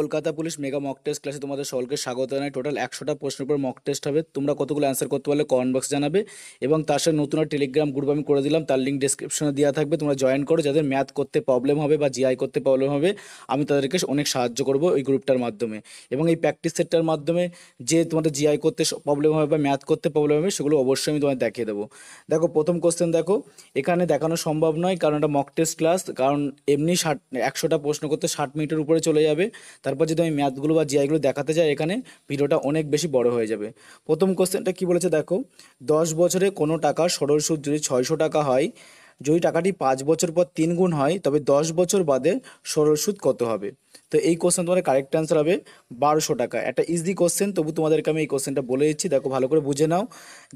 Kolkata police mega mock test ক্লাসে তোমাদের সকলকে স্বাগত জানাই টোটাল একশোটা প্রশ্নের উপর মক টেস্ট হবে তোমরা কতগুলো অ্যান্সার করতে পারলে কমেন্ট বক্স জানাবে এবং তার সাথে নতুন টেলিগ্রাম গ্রুপ আমি করে দিলাম তার লিঙ্ক ডিসক্রিপশনে দেওয়া থাকবে তোমরা জয়েন করো যাদের ম্যাথ করতে প্রবলেম হবে বা জিআই করতে প্রবলেম হবে আমি তাদেরকে অনেক সাহায্য করব ওই গ্রুপটার মাধ্যমে এবং এই প্র্যাকটিস সেটটার মাধ্যমে যে তোমাদের জিআই করতে প্রবলেম হবে বা ম্যাথ করতে প্রবলেম হবে সেগুলো অবশ্যই আমি তোমায় দেখিয়ে দেবো দেখো প্রথম কোশ্চেন দেখো এখানে দেখানো সম্ভব নয় কারণ এটা মক টেস্ট ক্লাস কারণ এমনি ষাট একশোটা প্রশ্ন করতে ষাট মিনিটের উপরে চলে যাবে তারপর যদি আমি ম্যাথগুলো বা জিআইগুলো দেখাতে যাই এখানে ভিডিওটা অনেক বেশি বড় হয়ে যাবে প্রথম কোশ্চেনটা কি বলেছে দেখো দশ বছরে কোনো টাকা সরল সুদ যদি ছয়শো টাকা হয় যদি টাকাটি পাঁচ বছর পর তিন গুণ হয় তবে দশ বছর বাদে সরল সুদ কত হবে তো এই কোশ্চেন তোমাদের কারেক্ট অ্যান্সার হবে বারোশো টাকা একটা ইজি কোশ্চেন তবু তোমাদেরকে আমি এই কোশ্চেনটা বলে দিচ্ছি দেখো ভালো করে বুঝে নাও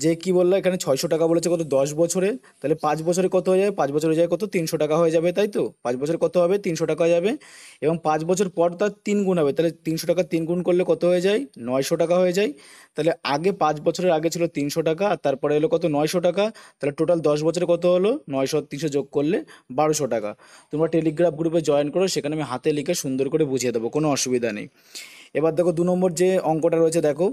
যে কি বললো এখানে ছয়শো টাকা বলেছে কত দশ বছরে তাহলে পাঁচ বছরে কত হয়ে যাবে পাঁচ বছরে যায় কত তিনশো টাকা হয়ে যাবে তাই তো পাঁচ বছরে কত হবে তিনশো টাকা হয়ে যাবে এবং পাঁচ বছর পর তার তিন গুণ হবে তাহলে তিনশো টাকা তিন গুণ করলে কত হয়ে যায় নয়শো টাকা হয়ে যায় তাহলে আগে পাঁচ বছরের আগে ছিল তিনশো টাকা আর তারপরে এলো কত নয়শো টাকা তাহলে টোটাল দশ বছরে কত হলো নয়শো তিনশো যোগ করলে বারোশো টাকা তোমরা টেলিগ্রাফ গ্রুপে জয়েন করো সেখানে আমি হাতে লিখে সুন্দর করে বুঝিয়ে দেবো কোনো অসুবিধা নেই এবার দেখো দু নম্বর যে অঙ্কটা রয়েছে দেখো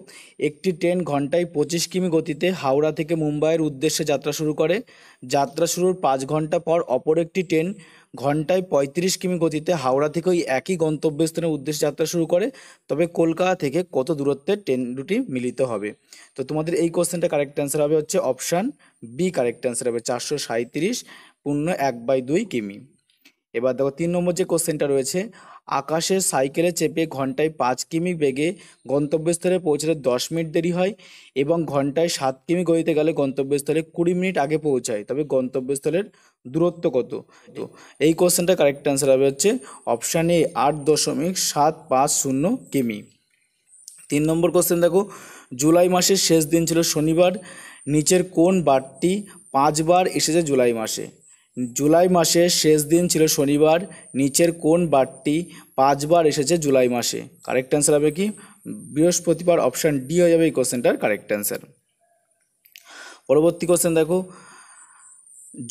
একটি ট্রেন ঘন্টায় পঁচিশ কিমি গতিতে হাওড়া থেকে মুম্বাইয়ের উদ্দেশ্যে যাত্রা শুরু করে যাত্রা শুরুর পাঁচ ঘন্টা পর অপর একটি ট্রেন ঘন্টায় পঁয়ত্রিশ কিমি গতিতে হাওড়া থেকে ওই একই গন্তব্যস্থানের উদ্দেশ্যে যাত্রা শুরু করে তবে কলকাতা থেকে কত দূরত্বে ট্রেন দুটি মিলিত হবে তো তোমাদের এই কোশ্চেনটা কারেক্ট অ্যান্সার হবে হচ্ছে অপশান বি কারেক্ট অ্যান্সার হবে চারশো সাঁত্রিশ পূর্ণ এক বাই দুই কিমি এবার দেখো তিন নম্বর যে কোশ্চেনটা রয়েছে আকাশে সাইকেলে চেপে ঘন্টায় পাঁচ কিমি বেগে গন্তব্যস্থলে পৌঁছাতে দশ মিনিট দেরি হয় এবং ঘন্টায় সাত কিমি গতিতে গেলে গন্তব্যস্থলে কুড়ি মিনিট আগে পৌঁছায় তবে গন্তব্যস্থলের দূরত্ব কত তো এই কোশ্চেনটা কারেক্ট অ্যান্সার হবে হচ্ছে অপশান এ আট দশমিক সাত পাঁচ শূন্য কিমি তিন নম্বর কোশ্চেন দেখো জুলাই মাসের শেষ দিন ছিল শনিবার নিচের কোন বারটি পাঁচবার এসেছে জুলাই মাসে জুলাই মাসের শেষ দিন ছিল শনিবার নিচের কোন বারটি পাঁচবার এসেছে জুলাই মাসে কারেক্ট অ্যান্সার হবে কি বৃহস্পতিবার অপশান ডি হয়ে যাবে এই কোশ্চেনটার কারেক্ট অ্যান্সার পরবর্তী কোশ্চেন দেখো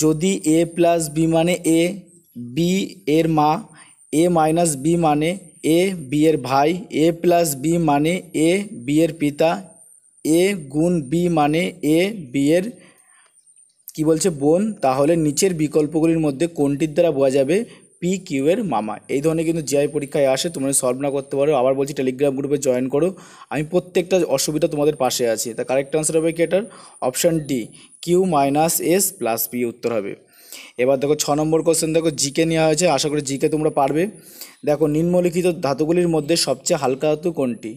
যদি এ প্লাস বি মানে এ বি এর মা এ মাইনাস বি মানে এ বি এর ভাই এ প্লাস বি মানে এ বি এর পিতা এ গুণ বি মানে এ বি এর কি বলছে বোন তাহলে নিচের বিকল্পগুলির মধ্যে কোনটির দ্বারা বোঝা যাবে পি কিউ এর মামা এই ধরনের কিন্তু জিআই পরীক্ষায় আসে তোমরা সলভ না করতে পারো আবার বলছি টেলিগ্রাম গ্রুপে জয়েন করো আমি প্রত্যেকটা অসুবিধা তোমাদের পাশে আছি তা কারেক্ট অ্যান্সার হবে কি এটার option D Q minus S plus P উত্তর হবে এবার দেখো ছ নম্বর কোশ্চেন দেখো জিকে নেওয়া হয়েছে আশা করি জিকে তোমরা পারবে দেখো নিম্নলিখিত ধাতুগুলির মধ্যে সবচেয়ে হালকা ধাতু কোনটি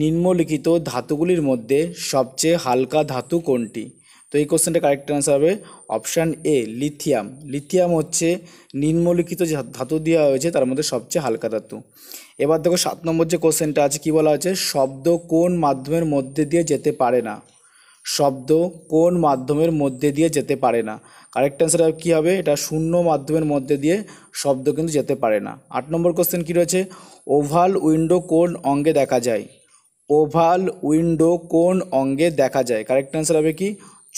নিম্নলিখিত ধাতুগুলির মধ্যে সবচেয়ে হালকা ধাতু কোনটি তো এই কোশ্চেনটা কারেক্ট অ্যান্সার হবে অপশান এ লিথিয়াম লিথিয়াম হচ্ছে নিম্নলিখিত যে ধাতু দেওয়া হয়েছে তার মধ্যে সবচেয়ে হালকা ধাতু এবার দেখো সাত নম্বর যে কোশ্চেনটা আছে কী বলা হয়েছে শব্দ কোন মাধ্যমের মধ্যে দিয়ে যেতে পারে না শব্দ কোন মাধ্যমের মধ্যে দিয়ে যেতে পারে না কারেক্ট অ্যান্সার কী হবে এটা শূন্য মাধ্যমের মধ্যে দিয়ে শব্দ কিন্তু যেতে পারে না আট নম্বর কোশ্চেন কী রয়েছে ওভাল উইন্ডো কোন অঙ্গে দেখা যায় ওভাল উইন্ডো কোন অঙ্গে দেখা যায় কারেক্ট অ্যান্সার হবে কি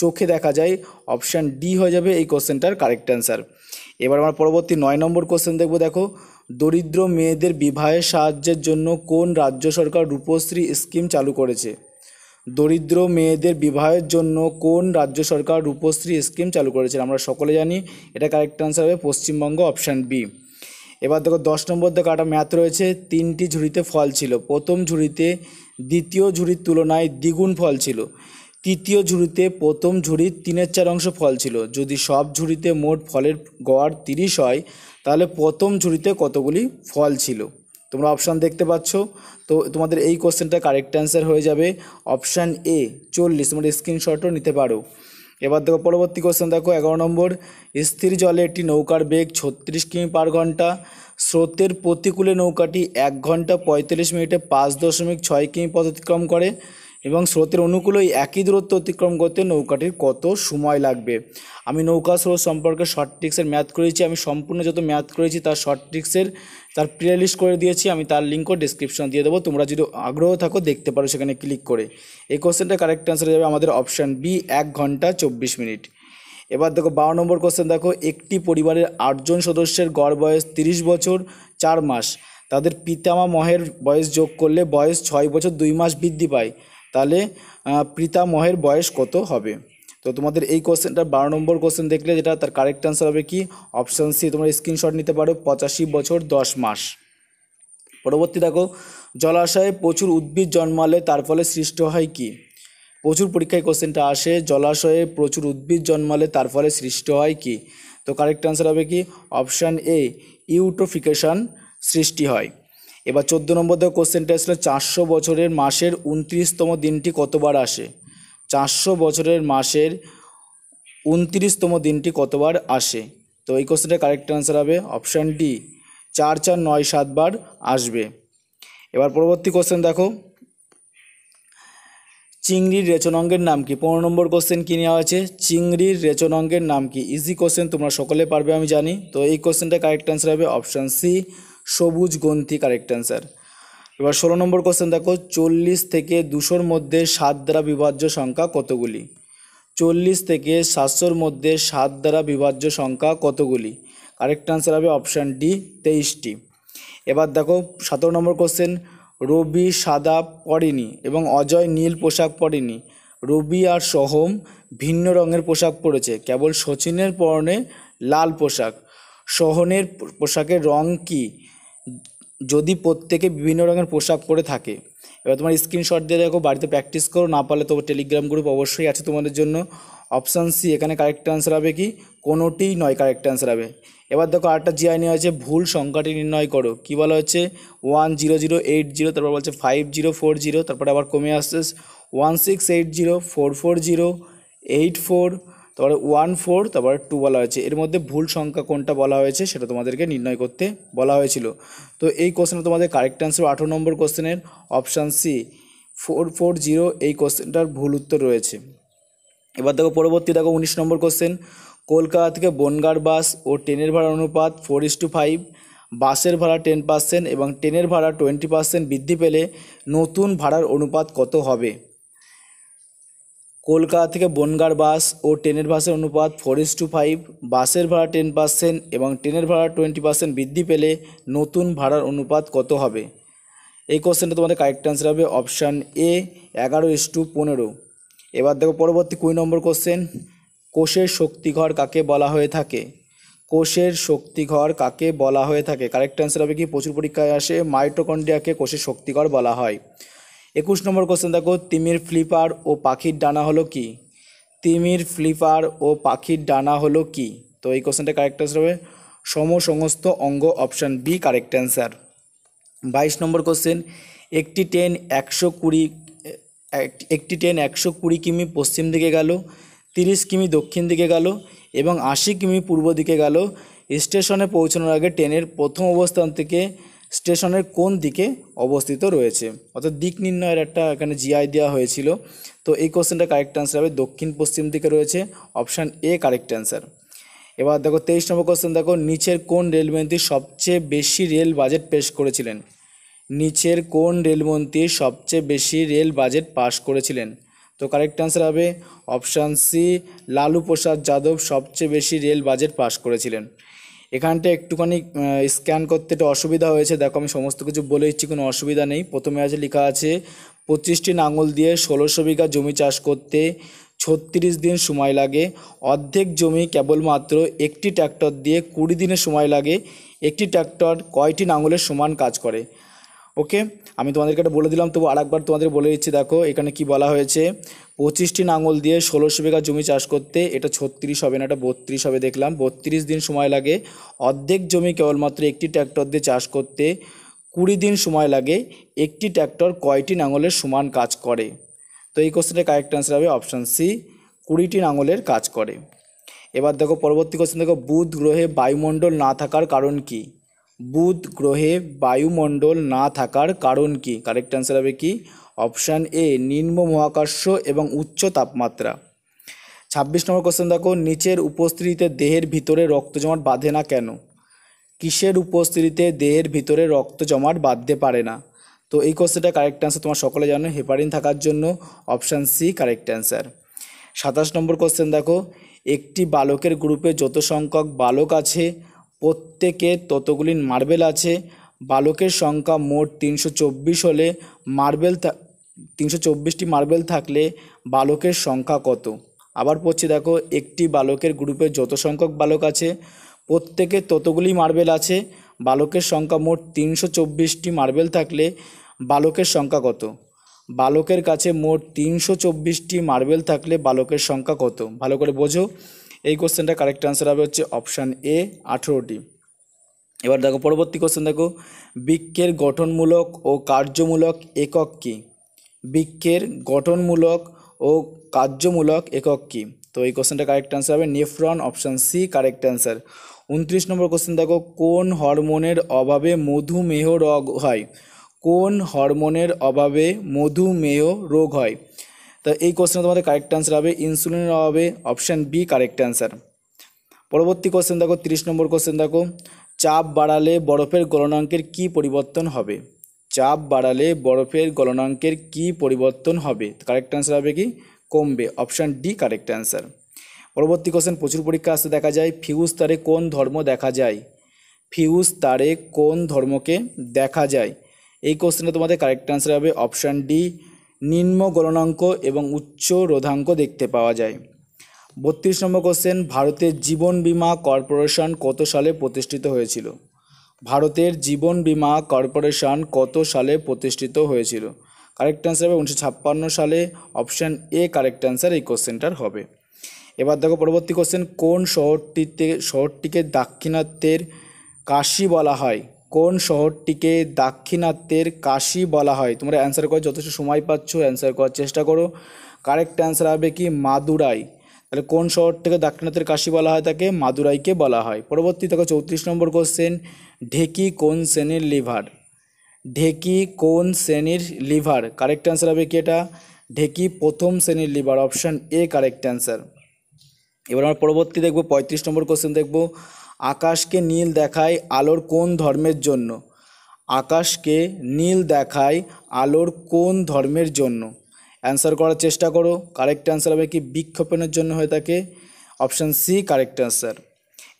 চোখে দেখা যায় অপশান ডি হয়ে যাবে এই কোশ্চেনটার কারেক্ট অ্যান্সার এবার আমার পরবর্তী নয় নম্বর কোশ্চেন দেখবো দেখো দরিদ্র মেয়েদের বিবাহের সাহায্যের জন্য কোন রাজ্য সরকার রূপশ্রী স্কিম চালু করেছে দরিদ্র মেয়েদের বিবাহের জন্য কোন রাজ্য সরকার রূপশ্রী স্কিম চালু করেছে আমরা সকলে জানি এটা কারেক্ট অ্যান্সার হবে পশ্চিমবঙ্গ অপশান বি এবার দেখো দশ নম্বর দেখো একটা ম্যাথ রয়েছে তিনটি ঝুড়িতে ফল ছিল প্রথম ঝুড়িতে দ্বিতীয় ঝুড়ির তুলনায় দ্বিগুণ ফল ছিল তৃতীয় ঝুড়িতে প্রথম ঝুড়ির তিনের চার অংশ ফল ছিল যদি সব ঝুড়িতে মোট ফলের গড় তিরিশ হয় তাহলে প্রথম ঝুড়িতে কতগুলি ফল ছিল তোমরা অপশান দেখতে পাচ্ছ তো তোমাদের এই কোশ্চেনটা কারেক্ট অ্যান্সার হয়ে যাবে অপশান এ চল্লিশ তোমরা স্ক্রিনশটও নিতে পারো এবার দেখো পরবর্তী কোশ্চেন দেখো এগারো নম্বর স্থির জলে একটি নৌকার বেগ ছত্রিশ কিমি পার ঘন্টা স্রোতের প্রতিকূলে নৌকাটি এক ঘন্টা পঁয়তাল্লিশ মিনিটে পাঁচ দশমিক ছয় কিমি পথ অতিক্রম করে এবং স্রোতের অনুকূলে একই দূরত্ব অতিক্রম করতে নৌকাটির কত সময় লাগবে আমি নৌকা স্রোত সম্পর্কে শর্ট ট্রিক্সের ম্যাথ করেছি আমি সম্পূর্ণ যত ম্যাথ করেছি তার শর্ট ট্রিক্সের তার প্লে লিস্ট করে দিয়েছি আমি তার লিঙ্কও ডিসক্রিপশন দিয়ে দেবো তোমরা যদি আগ্রহ থাকো দেখতে পারো সেখানে ক্লিক করে এই কোশ্চেনটা কারেক্ট অ্যান্সার যাবে আমাদের অপশান বি এক ঘন্টা চব্বিশ মিনিট এবার দেখো বারো নম্বর কোশ্চেন দেখো একটি পরিবারের আটজন সদস্যের গড় বয়স তিরিশ বছর চার মাস তাদের পিতামা মহের বয়স যোগ করলে বয়স ছয় বছর দুই মাস বৃদ্ধি পায় তাহলে মহের বয়স কত হবে তো তোমাদের এই কোশ্চেনটা বারো নম্বর কোশ্চেন দেখলে যেটা তার কারেক্ট অ্যান্সার হবে কি অপশান সি তোমরা স্ক্রিনশট নিতে পারো পঁচাশি বছর দশ মাস পরবর্তী দেখো জলাশয়ে প্রচুর উদ্ভিদ জন্মালে তার ফলে সৃষ্টি হয় কি প্রচুর পরীক্ষায় কোশ্চেনটা আসে জলাশয়ে প্রচুর উদ্ভিদ জন্মালে তার ফলে সৃষ্ট হয় কি তো কারেক্ট অ্যান্সার হবে কি অপশান এ ইউটোফিকেশান সৃষ্টি হয় এবার চোদ্দ নম্বর দেওয়া কোশ্চেনটা আসলে চারশো বছরের মাসের উনত্রিশতম দিনটি কতবার আসে চারশো বছরের মাসের উনত্রিশতম দিনটি কতবার আসে তো এই কোশ্চেনটা কারেক্ট অ্যান্সার হবে অপশান ডি চার চার নয় সাতবার আসবে এবার পরবর্তী কোশ্চেন দেখো চিংড়ির রেচন অঙ্গের নাম কি পনেরো নম্বর কোশ্চেন কী নেওয়া আছে চিংড়ির রেচন অঙ্গের নাম কি ইজি কোশ্চেন তোমরা সকলে পারবে আমি জানি তো এই কোশ্চেনটা কারেক্ট অ্যান্সার হবে অপশান সি সবুজ গ্রন্থি কারেক্ট অ্যান্সার এবার ষোলো নম্বর কোশ্চেন দেখো চল্লিশ থেকে দুশোর মধ্যে সাত দ্বারা বিভাজ্য সংখ্যা কতগুলি চল্লিশ থেকে সাতশোর মধ্যে সাত দ্বারা বিভাজ্য সংখ্যা কতগুলি কারেক্ট অ্যান্সার হবে অপশান ডি তেইশটি এবার দেখো সতেরো নম্বর কোশ্চেন রবি সাদা পরেনি এবং অজয় নীল পোশাক পরেনি রবি আর সোহম ভিন্ন রঙের পোশাক পরেছে কেবল সচিনের পরনে লাল পোশাক সোহনের পোশাকের রং কী যদি প্রত্যেকে বিভিন্ন রঙের পোশাক পরে থাকে এবার তোমার স্ক্রিনশট দিয়ে দেখো বাড়িতে প্র্যাকটিস করো না পারলে তো টেলিগ্রাম গ্রুপ অবশ্যই আছে তোমাদের জন্য অপশান সি এখানে কারেক্ট অ্যান্সার হবে কি কোনোটি নয় কারেক্ট অ্যান্সার হবে এবার দেখো আরেকটা জিআই নেওয়া হয়েছে ভুল সংখ্যাটি নির্ণয় করো কী বলা হচ্ছে one zero zero eight zero তারপর বলছে ফাইভ জিরো ফোর জিরো তারপরে আবার কমে আসছে one six eight zero four four zero eight four তারপরে ওয়ান ফোর তারপরে টু বলা হয়েছে এর মধ্যে ভুল সংখ্যা কোনটা বলা হয়েছে সেটা তোমাদেরকে নির্ণয় করতে বলা হয়েছিল তো এই কোশ্চেনে তোমাদের কারেক্ট অ্যান্সার আঠেরো নম্বর কোশ্চেনের option C four four zero এই কোশ্চেনটার ভুল উত্তর রয়েছে এবার দেখো পরবর্তী দেখো উনিশ নম্বর কোশ্চেন কলকাতা থেকে বনগার বাস ও ট্রেনের ভাড়া অনুপাত ফোর ইস টু ফাইভ বাসের ভাড়া টেন পার্সেন্ট এবং ট্রেনের ভাড়া টোয়েন্টি পার্সেন্ট বৃদ্ধি পেলে নতুন ভাড়ার অনুপাত কত হবে কলকাতা থেকে বনগাঁর বাস ও ট্রেনের বাসের অনুপাত ফোর ইস টু ফাইভ বাসের ভাড়া টেন পার্সেন্ট এবং ট্রেনের ভাড়া টোয়েন্টি পার্সেন্ট বৃদ্ধি পেলে নতুন ভাড়ার অনুপাত কত হবে এই কোশ্চেনটা তোমাদের কারেক্ট অ্যান্সার হবে অপশান এ এগারো ইস টু পনেরো এবার দেখো পরবর্তী কুড়ি নম্বর কোশ্চেন কোষের শক্তিঘর কাকে বলা হয়ে থাকে কোষের শক্তিঘর কাকে বলা হয়ে থাকে কারেক্ট অ্যান্সার হবে কি প্রচুর পরীক্ষায় আসে মাইট্রোকন্ডিয়াকে কোষের শক্তিঘর বলা হয় একুশ নম্বর কোশ্চেন দেখো তিমির ফ্লিপার ও পাখির ডানা হলো কি তিমির ফ্লিপার ও পাখির ডানা হলো কি তো এই কোশ্চেনটা কারেক্ট অ্যান্সার হবে সমস্ত অঙ্গ অপশান বি কারেক্ট অ্যান্সার বাইশ নম্বর কোশ্চেন একটি ট্রেন একশো কুড়ি একটি ট্রেন একশো কুড়ি কিমি পশ্চিম দিকে গেল তিরিশ কিমি দক্ষিণ দিকে গেল এবং আশি কিমি পূর্ব দিকে গেল স্টেশনে পৌঁছানোর আগে ট্রেনের প্রথম অবস্থান থেকে স্টেশনের কোন দিকে অবস্থিত রয়েছে অর্থাৎ দিক নির্ণয়ের একটা এখানে জিআই দেওয়া হয়েছিল তো এই কোশ্চেনটা কারেক্ট অ্যান্সার হবে দক্ষিণ পশ্চিম দিকে রয়েছে অপশান এ কারেক্ট অ্যান্সার এবার দেখো তেইশ নম্বর কোশ্চেন দেখো নিচের কোন রেলমন্ত্রী সবচেয়ে বেশি রেল বাজেট পেশ করেছিলেন নিচের কোন রেলমন্ত্রী সবচেয়ে বেশি রেল বাজেট পাশ করেছিলেন তো কারেক্ট অ্যান্সার হবে অপশান সি লালু প্রসাদ যাদব সবচেয়ে বেশি রেল বাজেট পাশ করেছিলেন এখানটা একটুখানি স্ক্যান করতে একটু অসুবিধা হয়েছে দেখো আমি সমস্ত কিছু বলে দিচ্ছি কোনো অসুবিধা নেই প্রথমে আছে লেখা আছে পঁচিশটি নাঙল দিয়ে ষোলোশো বিঘা জমি চাষ করতে ছত্রিশ দিন সময় লাগে অর্ধেক জমি কেবলমাত্র একটি ট্র্যাক্টর দিয়ে কুড়ি দিনের সময় লাগে একটি ট্র্যাক্টর কয়টি নাঙলের সমান কাজ করে ওকে আমি তোমাদেরকে একটা বলে দিলাম তবু আরেকবার তোমাদের বলে দিচ্ছি দেখো এখানে কি বলা হয়েছে পঁচিশটি নাঙল দিয়ে ষোলোশো বিঘা জমি চাষ করতে এটা ছত্রিশ হবে না এটা বত্রিশ হবে দেখলাম বত্রিশ দিন সময় লাগে অর্ধেক জমি কেবলমাত্র একটি ট্র্যাক্টর দিয়ে চাষ করতে কুড়ি দিন সময় লাগে একটি ট্র্যাক্টর কয়টি নাঙলের সমান কাজ করে তো এই কোশ্চেনের কারেক্ট অ্যান্সার হবে অপশান সি কুড়িটি নাঙলের কাজ করে এবার দেখো পরবর্তী কোশ্চেন দেখো বুধ গ্রহে বায়ুমণ্ডল না থাকার কারণ কী বুধ গ্রহে বায়ুমণ্ডল না থাকার কারণ কী কারেক্ট অ্যান্সার হবে কি অপশান এ নিম্ন মহাকর্ষ এবং উচ্চ তাপমাত্রা ছাব্বিশ নম্বর কোশ্চেন দেখো নিচের উপস্থিতিতে দেহের ভিতরে রক্ত জমাট বাঁধে না কেন কিসের উপস্থিতিতে দেহের ভিতরে রক্ত জমাট বাঁধতে পারে না তো এই কোশ্চেনটা কারেক্ট অ্যান্সার তোমার সকলে জানো হেপারিন থাকার জন্য অপশান সি কারেক্ট অ্যান্সার সাতাশ নম্বর কোশ্চেন দেখো একটি বালকের গ্রুপে যত সংখ্যক বালক আছে প্রত্যেকে ততগুলি মার্বেল আছে বালকের সংখ্যা মোট তিনশো চব্বিশ হলে মার্বেল তিনশো চব্বিশটি মার্বেল থাকলে বালকের সংখ্যা কত আবার পড়ছি দেখো একটি বালকের গ্রুপে যত সংখ্যক বালক আছে প্রত্যেকে ততগুলি মার্বেল আছে বালকের সংখ্যা মোট তিনশো চব্বিশটি মার্বেল থাকলে বালকের সংখ্যা কত বালকের কাছে মোট তিনশো চব্বিশটি মার্বেল থাকলে বালকের সংখ্যা কত ভালো করে বোঝো এই কোশ্চেনটা কারেক্ট অ্যান্সার হবে হচ্ছে অপশান এ আঠেরোটি এবার দেখো পরবর্তী কোশ্চেন দেখো বৃক্ষের গঠনমূলক ও কার্যমূলক একক কী বৃক্ষের গঠনমূলক ও কার্যমূলক একক কী তো এই কোশ্চেনটা কারেক্ট অ্যান্সার হবে nephron option C correct answer উনত্রিশ নম্বর কোশ্চেন দেখো কোন হরমোনের অভাবে মধুমেহ রোগ হয় কোন হরমোনের অভাবে মধুমেহ রোগ হয় তা এই কোশ্চেনে তোমাদের কারেক্ট অ্যান্সার হবে ইনসুলিনের অভাবে অপশান বি কারেক্ট অ্যান্সার পরবর্তী কোশ্চেন দেখো তিরিশ নম্বর কোশ্চেন দেখো চাপ বাড়ালে বরফের গলনাঙ্কের কি পরিবর্তন হবে চাপ বাড়ালে বরফের গলনাঙ্কের কি পরিবর্তন হবে কারেক্ট অ্যান্সার হবে কি কমবে অপশান ডি কারেক্ট অ্যান্সার পরবর্তী কোশ্চেন প্রচুর পরীক্ষা আসতে দেখা যায় ফিউজ তারে কোন ধর্ম দেখা যায় ফিউজ তারে কোন ধর্মকে দেখা যায় এই কোশ্চেনে তোমাদের কারেক্ট অ্যান্সার হবে অপশান ডি নিম্ন গলনাঙ্ক এবং উচ্চ রোধাঙ্ক দেখতে পাওয়া যায় বত্রিশ নম্বর কোশ্চেন ভারতের জীবন বিমা কর্পোরেশন কত সালে প্রতিষ্ঠিত হয়েছিল ভারতের জীবন বিমা কর্পোরেশন কত সালে প্রতিষ্ঠিত হয়েছিল কারেক্ট অ্যান্সার হবে উনিশশো ছাপ্পান্ন সালে অপশান এ কারেক্ট অ্যান্সার এই কোশ্চেনটার হবে এবার দেখো পরবর্তী কোশ্চেন কোন শহরটিতে শহরটিকে দাক্ষিণাত্যের কাশি বলা হয় কোন শহরটিকে দাক্ষিণাত্যের কাশি বলা হয় তোমরা অ্যান্সার করার যথেষ্ট সময় পাচ্ছ অ্যান্সার করার চেষ্টা করো কারেক্ট অ্যান্সার হবে কি মাদুরাই তাহলে কোন শহরটিকে দাক্ষিণাত্যের কাশি বলা হয় তাকে মাদুরাইকে বলা হয় পরবর্তী তাকে চৌত্রিশ নম্বর কোশ্চেন ঢেকি কোন শ্রেণীর লিভার ঢেকি কোন শ্রেণীর লিভার কারেক্ট অ্যান্সার হবে কি এটা ঢেকি প্রথম শ্রেণীর lever option A correct answer এবার আমরা পরবর্তী দেখবো পঁয়ত্রিশ নম্বর কোশ্চেন দেখবো আকাশকে নীল দেখায় আলোর কোন ধর্মের জন্য আকাশকে নীল দেখায় আলোর কোন ধর্মের জন্য অ্যান্সার করার চেষ্টা করো কারেক্ট অ্যান্সার হবে কি বিক্ষোপণের জন্য হয়ে থাকে অপশান সি কারেক্ট অ্যান্সার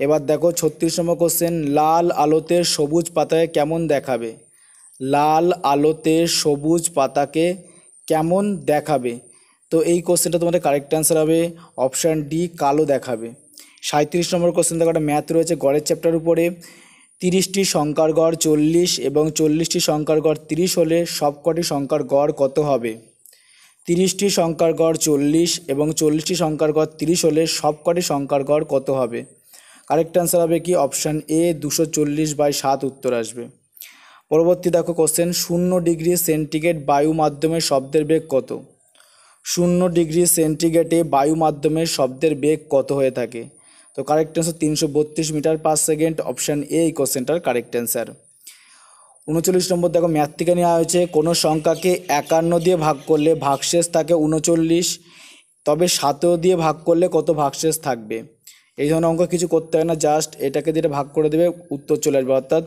এবার দেখো ছত্রিশ নম্বর কোশ্চেন লাল আলোতে সবুজ পাতাকে কেমন দেখাবে লাল আলোতে সবুজ পাতাকে কেমন দেখাবে তো এই কোশ্চেনটা তোমাদের কারেক্ট অ্যান্সার হবে অপশান ডি কালো দেখাবে সাঁত্রিশ নম্বর কোশ্চেন দেখো একটা ম্যাথ রয়েছে গড়ের চ্যাপ্টার উপরে তিরিশটি সংখ্যার গড় চল্লিশ এবং চল্লিশটি সংখ্যার গড় তিরিশ হলে সবকটি সংখ্যার গড় কত হবে তিরিশটি সংখ্যার গড় চল্লিশ এবং চল্লিশটি সংখ্যার গড় তিরিশ হলে সবকটি সংখ্যার গড় কত হবে কারেক্ট অ্যান্সার হবে কি অপশান এ দুশো চল্লিশ বাই সাত উত্তর আসবে পরবর্তী দেখো কোশ্চেন শূন্য ডিগ্রি সেন্টিগ্রেড বায়ু মাধ্যমে শব্দের বেগ কত শূন্য ডিগ্রি সেন্টিগ্রেডে বায়ু মাধ্যমে শব্দের বেগ কত হয়ে থাকে তো কারেক্ট অ্যান্সার তিনশো বত্রিশ metre per second option A এই কোশ্চেনটার কারেক্ট অ্যান্সার উনচল্লিশ নম্বর দেখো ম্যাথ থেকে নেওয়া হয়েছে কোনো সংখ্যাকে একান্ন দিয়ে ভাগ করলে ভাগশেষ থাকে উনচল্লিশ তবে সাতেও দিয়ে ভাগ করলে কত ভাগশেষ থাকবে এই ধরনের অঙ্ক কিছু করতে হয় না জাস্ট এটাকে দিয়ে ভাগ করে দেবে উত্তর চলে আসবে অর্থাৎ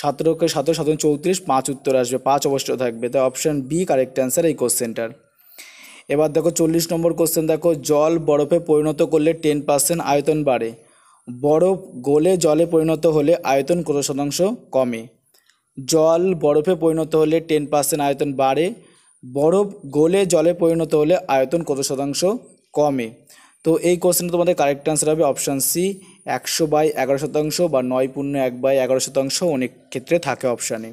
সতেরোকে সতেরো সতেরো চৌত্রিশ পাঁচ উত্তর আসবে পাঁচ অবশ্য থাকবে তাই অপশান বি কারেক্ট অ্যান্সার এই কোশ্চেনটার এবার দেখো চল্লিশ নম্বর কোশ্চেন দেখো জল বরফে পরিণত করলে টেন পার্সেন্ট আয়তন বাড়ে বরফ গোলে জলে পরিণত হলে আয়তন কত শতাংশ কমে জল বরফে পরিণত হলে টেন পার্সেন্ট আয়তন বাড়ে বরফ গোলে জলে পরিণত হলে আয়তন কত শতাংশ কমে তো এই কোশ্চেন তোমাদের কারেক্ট অ্যান্সার হবে অপশান সি একশো বাই এগারো শতাংশ বা নয় পূর্ণ এক বাই এগারো শতাংশ অনেক ক্ষেত্রে থাকে অপশানে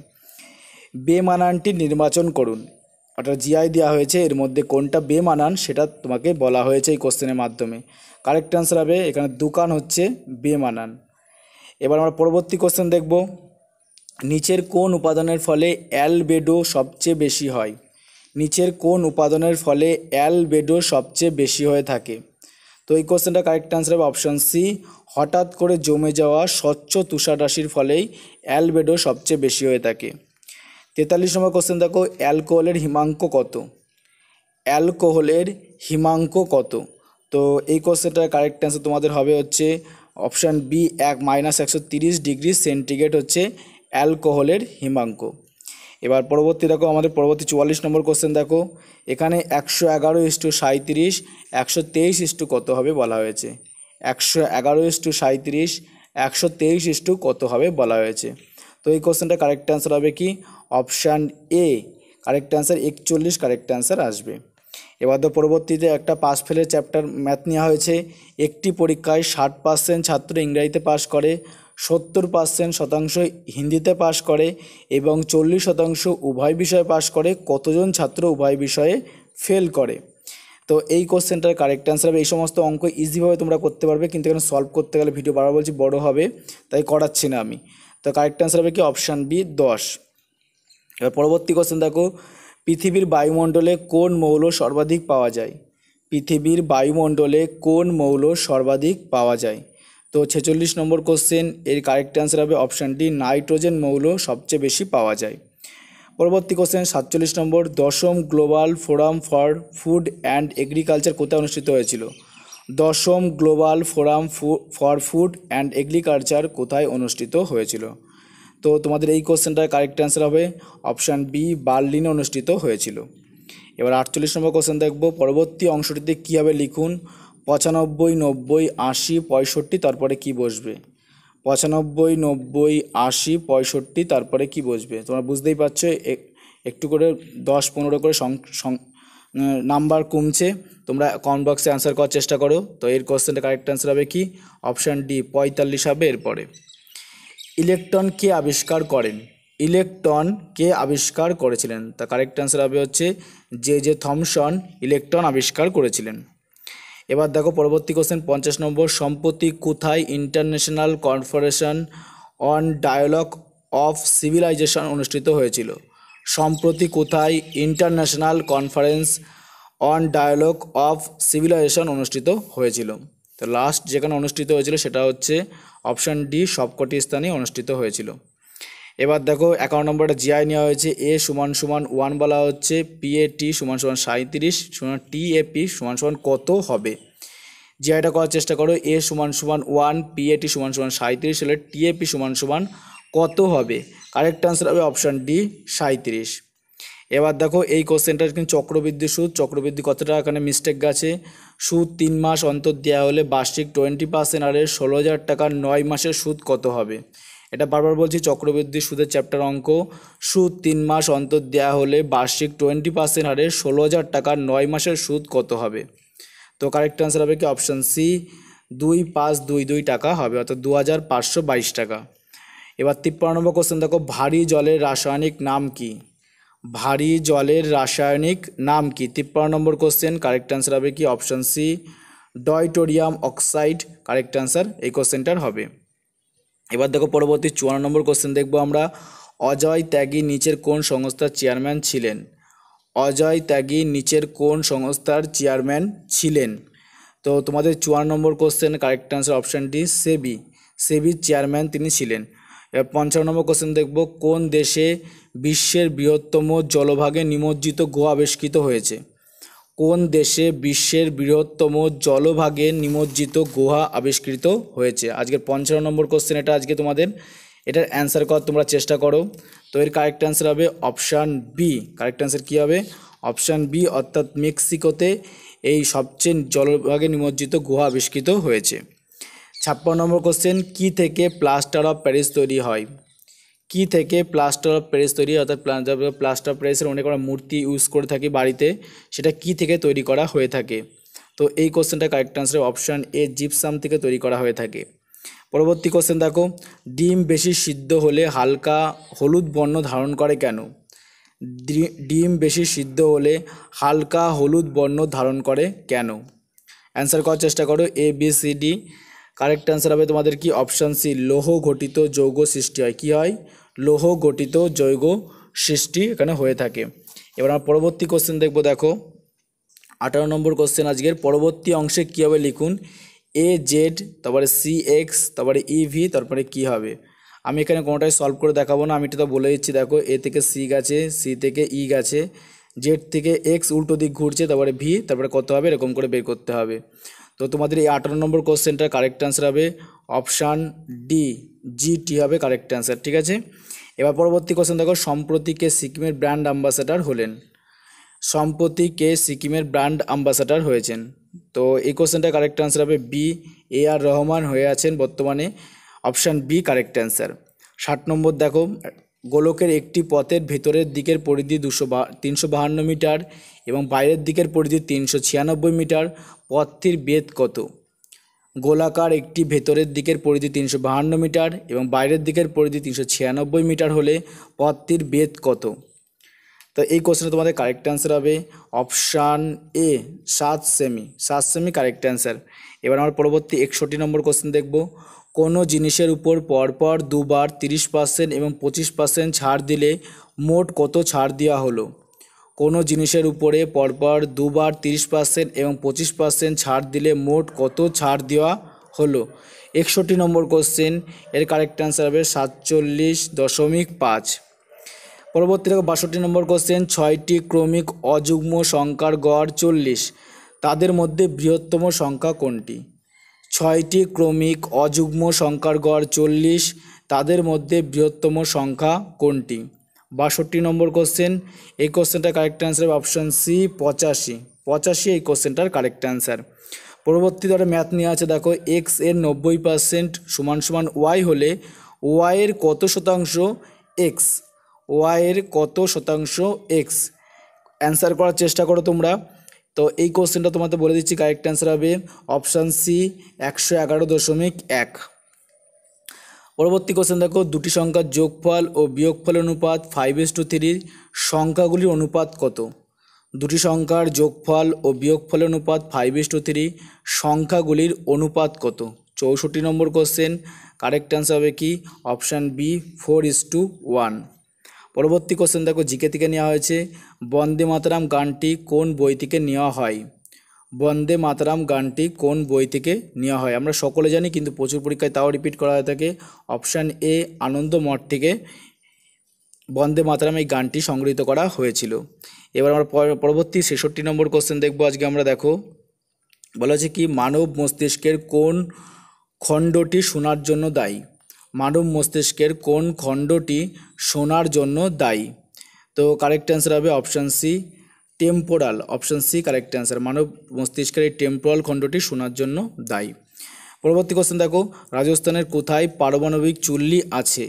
বেমানানটি নির্বাচন করুন অর্থাৎ জিআই দেওয়া হয়েছে এর মধ্যে কোনটা বেমানান সেটা তোমাকে বলা হয়েছে এই কোশ্চেনের মাধ্যমে কারেক্ট অ্যান্সার হবে এখানে দোকান হচ্ছে বেমানান এবার আমরা পরবর্তী কোশ্চেন দেখব নিচের কোন উপাদানের ফলে অ্যালবেডো সবচেয়ে বেশি হয় নিচের কোন উপাদানের ফলে অ্যালবেডো সবচেয়ে বেশি হয়ে থাকে তো এই কোশ্চেনটা কারেক্ট অ্যান্সার হবে অপশান সি হঠাৎ করে জমে যাওয়া স্বচ্ছ তুষার রাশির ফলেই অ্যালবেডো সবচেয়ে বেশি হয়ে থাকে তেতাল্লিশ নম্বর কোশ্চেন দেখো অ্যালকোহলের হিমাঙ্ক কত অ্যালকোহলের হিমাঙ্ক কত তো এই কোশ্চেনটার কারেক্ট অ্যান্সার তোমাদের হবে হচ্ছে অপশান বি এক মাইনাস একশো তিরিশ ডিগ্রি সেন্টিগ্রেড হচ্ছে অ্যালকোহলের হিমাঙ্ক এবার পরবর্তী দেখো আমাদের পরবর্তী চুয়াল্লিশ নম্বর কোশ্চেন দেখো এখানে একশো এগারো ইস্টু সাঁত্রিশ একশো তেইশ ইস্টু কত হবে বলা হয়েছে একশো এগারো ইস টু সাঁত্রিশ একশো তেইশ ইস্টু কত হবে বলা হয়েছে তো এই কোশ্চেনটা কারেক্ট অ্যান্সার হবে কি অপশান এ কারেক্ট অ্যান্সার একচল্লিশ কারেক্ট অ্যান্সার আসবে এবার তো পরবর্তীতে একটা পাস ফেলের চ্যাপ্টার ম্যাথ নেওয়া হয়েছে একটি পরীক্ষায় ষাট পার্সেন্ট ছাত্র ইংরাজিতে পাশ করে সত্তর পার্সেন্ট শতাংশ হিন্দিতে পাশ করে এবং চল্লিশ শতাংশ উভয় বিষয়ে পাশ করে কতজন ছাত্র উভয় বিষয়ে ফেল করে তো এই কোশ্চেনটার কারেক্ট অ্যান্সার হবে এই সমস্ত অঙ্ক ইজিভাবে তোমরা করতে পারবে কিন্তু এখানে সলভ করতে গেলে ভিডিও বারবার বলছি বড় হবে তাই করাচ্ছি না আমি তো কারেক্ট অ্যান্সার হবে কি অপশান বি দশ এবার পরবর্তী কোশ্চেন দেখো পৃথিবীর বায়ুমণ্ডলে কোন মৌল সর্বাধিক পাওয়া যায় পৃথিবীর বায়ুমণ্ডলে কোন মৌল সর্বাধিক পাওয়া যায় তো ছেচল্লিশ নম্বর কোশ্চেন এর কারেক্ট অ্যান্সার হবে অপশানটি নাইট্রোজেন মৌল সবচেয়ে বেশি পাওয়া যায় পরবর্তী কোশ্চেন সাতচল্লিশ নম্বর দশম global forum for food and agriculture কোথায় অনুষ্ঠিত হয়েছিল দশম global forum for food and agriculture কোথায় অনুষ্ঠিত হয়েছিল তো তোমাদের এই কোশ্চেনটার কারেক্ট অ্যান্সার হবে অপশান বি বার্লিনে অনুষ্ঠিত হয়েছিল এবার আটচল্লিশ নম্বর কোশ্চেন দেখব পরবর্তী অংশটিতে কীভাবে লিখুন পঁচানব্বই নব্বই আশি পঁয়ষট্টি তারপরে কি বসবে পঁচানব্বই নব্বই আশি পঁয়ষট্টি তারপরে কি বসবে তোমরা বুঝতেই পারছো একটু করে দশ পনেরো করে নাম্বার কমছে তোমরা কমেন্ট বক্সে অ্যান্সার করার চেষ্টা করো তো এর কোশ্চেনটা কারেক্ট অ্যান্সার হবে কি অপশান ডি পঁয়তাল্লিশ হবে এরপরে ইলেকট্রন কে আবিষ্কার করেন ইলেকট্রন কে আবিষ্কার করেছিলেন তা কারেক্ট অ্যান্সার হবে হচ্ছে জে জে থমসন ইলেকট্রন আবিষ্কার করেছিলেন এবার দেখো পরবর্তী কোশ্চেন পঞ্চাশ নম্বর সম্প্রতি কোথায় international conference on dialogue of civilisation অনুষ্ঠিত হয়েছিল সম্প্রতি কোথায় international conference on dialogue of civilisation অনুষ্ঠিত হয়েছিল তো লাস্ট যেখানে অনুষ্ঠিত হয়েছিল সেটা হচ্ছে অপশান ডি সবকটি স্থানে অনুষ্ঠিত হয়েছিল এবার দেখো অ্যাকাউন্ট নম্বরটা জিআই নেওয়া হয়েছে এ সমান সমান ওয়ান বলা হচ্ছে পি এ টি সমান সমান সাঁত্রিশ সমান টি এ পি সমান সমান কত হবে জিআইটা করার চেষ্টা করো এ সমান সমান ওয়ান পি এ টি সমান সমান সাঁত্রিশ হলে টি এ পি সমান সমান কত হবে কারেক্ট অ্যান্সার হবে অপশান ডি সাঁত্রিশ এবার দেখো এই কোশ্চেনটার কিন্তু চক্রবৃদ্ধি সুদ চক্রবৃদ্ধি কতটা এখানে মিস্টেক গেছে সুদ তিন মাস অন্তর দেওয়া হলে বার্ষিক টোয়েন্টি পার্সেন্ট হারে ষোলো হাজার টাকার নয় মাসের সুদ কত হবে এটা বারবার বলছি চক্রবৃদ্ধি সুদের চ্যাপ্টার অঙ্ক সুদ তিন মাস অন্তর দেওয়া হলে বার্ষিক টোয়েন্টি পার্সেন্ট হারে ষোলো হাজার টাকার নয় মাসের সুদ কত হবে তো কারেক্ট অ্যান্সার হবে কি অপশান সি দুই পাঁচ দুই দুই টাকা হবে অর্থাৎ দু হাজার পাঁচশো বাইশ টাকা এবার তিপ্পান্ন নম্বর কোশ্চেন দেখো ভারী জলের রাসায়নিক নাম কী ভারী জলের রাসায়নিক নাম কি তিপ্পান্ন নম্বর কোশ্চেন কারেক্ট অ্যান্সার হবে কি option C deuterium oxide correct answer এই কোশ্চেনটার হবে এবার দেখো পরবর্তী চুয়ান্ন নম্বর কোশ্চেন দেখবো আমরা অজয় ত্যাগী নিচের কোন সংস্থার চেয়ারম্যান ছিলেন অজয় ত্যাগী নিচের কোন সংস্থার চেয়ারম্যান ছিলেন তো তোমাদের চুয়ান্ন নম্বর কোশ্চেন কারেক্ট অ্যান্সার অপশানটি সেবি সেবির চেয়ারম্যান তিনি ছিলেন এবার পঞ্চান্ন নম্বর কোশ্চেন দেখব কোন দেশে বিশ্বের বৃহত্তম জলভাগে নিমজ্জিত গুহা আবিষ্কৃত হয়েছে কোন দেশে বিশ্বের বৃহত্তম জলভাগে নিমজ্জিত গুহা আবিষ্কৃত হয়েছে আজকের পঞ্চান্ন নম্বর কোশ্চেন এটা আজকে তোমাদের এটার অ্যান্সার করার তোমরা চেষ্টা করো তো এর কারেক্ট অ্যান্সার হবে অপশান বি কারেক্ট অ্যান্সার কী হবে অপশান বি অর্থাৎ মেক্সিকোতে এই সবচেয়ে জলভাগে নিমজ্জিত গুহা আবিষ্কৃত হয়েছে ছাপ্পান্ন নম্বর কোশ্চেন কী থেকে প্লাস্টার অফ প্যারিস তৈরি হয় কি থেকে প্লাস্টার অফ প্রেস তৈরি অর্থাৎ প্লাস্টার অফ প্যারিসের অনেক আমরা মূর্তি ইউজ করে থাকি বাড়িতে সেটা কি থেকে তৈরি করা হয়ে থাকে তো এই কোশ্চেনটা correct answer option A gypsum থেকে তৈরি করা হয়ে থাকে পরবর্তী কোশ্চেন দেখো ডিম বেশি সিদ্ধ হলে হালকা হলুদ বর্ণ ধারণ করে কেন ডিম বেশি সিদ্ধ হলে হালকা হলুদ বর্ণ ধারণ করে কেন অ্যান্সার করার চেষ্টা করো A B C D correct answer হবে তোমাদের কি অপশান সি লৌহ ঘটিত যৌগ সৃষ্টি হয় কি হয় লৌহ ঘটিত যৌগ সৃষ্টি এখানে হয়ে থাকে এবার আমার পরবর্তী কোশ্চেন দেখবো দেখো আঠারো নম্বর কোশ্চেন আজকের পরবর্তী অংশে কী হবে লিখুন এ জেড তারপরে সি এক্স তারপরে ইভি e, তারপরে কি হবে আমি এখানে কোনোটাই সলভ করে দেখাবো না আমি এটা তো বলে দিচ্ছি দেখো এ থেকে সি গাছে সি থেকে ই e গাছে জেড থেকে এক্স উল্টো দিক ঘুরছে তারপরে ভি তারপরে কত হবে এরকম করে বের করতে হবে তো তোমাদের এই আঠারো নম্বর কোশ্চেনটার কারেক্ট অ্যান্সার হবে অপশান ডি জিটি হবে কারেক্ট অ্যান্সার ঠিক আছে এবার পরবর্তী কোশ্চেন দেখো সম্প্রতিকে সিকিমের ব্র্যান্ড অ্যাম্বাসেডার হলেন সম্প্রতি কে সিকিমের ব্র্যান্ড অ্যাম্বাসেডার হয়েছেন তো এই কোশ্চেনটা কারেক্ট অ্যান্সার হবে বি এ আর রহমান হয়ে আছেন বর্তমানে অপশান বি কারেক্ট অ্যান্সার ষাট নম্বর দেখো গোলকের একটি পথের ভেতরের দিকের পরিধি দুশো বা তিনশো বাহান্ন মিটার এবং বাইরের দিকের পরিধি তিনশো ছিয়ানব্বই মিটার পথটির বেদ কত গোলাকার একটি ভেতরের দিকের পরিধি তিনশো বাহান্ন মিটার এবং বাইরের দিকের পরিধি তিনশো ছিয়ানব্বই মিটার হলে পথটির বেদ কত তো এই কোশ্চেনে তোমাদের কারেক্ট অ্যান্সার হবে অপশান এ সাত সেমি সাত সেমি কারেক্ট অ্যান্সার এবার আমার পরবর্তী একষট্টি নম্বর কোশ্চেন দেখবো কোনো জিনিসের উপর পরপর দুবার তিরিশ পার্সেন্ট এবং পঁচিশ পার্সেন্ট ছাড় দিলে মোট কত ছাড় দেওয়া হলো কোনো জিনিসের উপরে পরপর দুবার তিরিশ পার্সেন্ট এবং পঁচিশ পার্সেন্ট ছাড় দিলে মোট কত ছাড় দেওয়া হলো একষট্টি নম্বর কোশ্চেন এর কারেক্ট অ্যান্সার হবে সাতচল্লিশ দশমিক পাঁচ পরবর্তী থেকে বাষট্টি নম্বর কোশ্চেন ছয়টি ক্রমিক অযুগ্ম সংখ্যার গড় চল্লিশ তাদের মধ্যে বৃহত্তম সংখ্যা কোনটি ছয়টি ক্রমিক অযুগ্ম সংখ্যার গড় চল্লিশ তাদের মধ্যে বৃহত্তম সংখ্যা কোনটি বাষট্টি নম্বর কোশ্চেন এই কোশ্চেনটার কারেক্ট অ্যান্সার অপশান সি পঁচাশি পঁচাশি এই কোশ্চেনটার কারেক্ট অ্যান্সার পরবর্তী ধরে ম্যাথ নিয়ে আছে দেখো এক্স এর নব্বই পার্সেন্ট সমান সমান ওয়াই হলে ওয়াইয়ের কত শতাংশ এক্স ওয়াইয়ের কত শতাংশ এক্স অ্যান্সার করার চেষ্টা করো তোমরা তো এই কোশ্চেনটা তোমাদের বলে দিচ্ছি কারেক্ট অ্যান্সার হবে অপশান সি একশো এগারো দশমিক এক পরবর্তী কোশ্চেন দেখো দুটি সংখ্যার যোগফল ও বিয়োগফল অনুপাত ফাইভ এস টু থ্রির সংখ্যাগুলির অনুপাত কত দুটি সংখ্যার যোগফল ও বিয়োগফল অনুপাত ফাইভ এস টু থ্রি সংখ্যাগুলির অনুপাত কত চৌষট্টি নম্বর কোশ্চেন কারেক্ট অ্যান্সার হবে কি option B four is to one পরবর্তী কোশ্চেন দেখো জিকে থেকে নেওয়া হয়েছে বন্দে মাতারাম গানটি কোন বই থেকে নেওয়া হয় বন্দে মাতারাম গানটি কোন বই থেকে নেওয়া হয় আমরা সকলে জানি কিন্তু প্রচুর পরীক্ষায় তাও রিপিট করা হয়ে থাকে অপশান এ আনন্দ মঠ থেকে বন্দে মাতারাম এই গানটি সংগৃহীত করা হয়েছিল এবার আমরা পরবর্তী ছেষট্টি নম্বর কোশ্চেন দেখবো আজকে আমরা দেখো বলা হচ্ছে কি মানব মস্তিষ্কের কোন খণ্ডটি শোনার জন্য দায়ী মানব মস্তিষ্কের কোন খণ্ডটি শোনার জন্য দায়ী তো কারেক্ট অ্যান্সার হবে option C temporal option C correct answer মানব মস্তিষ্কের এই টেম্পোরাল খণ্ডটি শোনার জন্য দায়ী পরবর্তী কোশ্চেন দেখো রাজস্থানের কোথায় পারমাণবিক চুল্লি আছে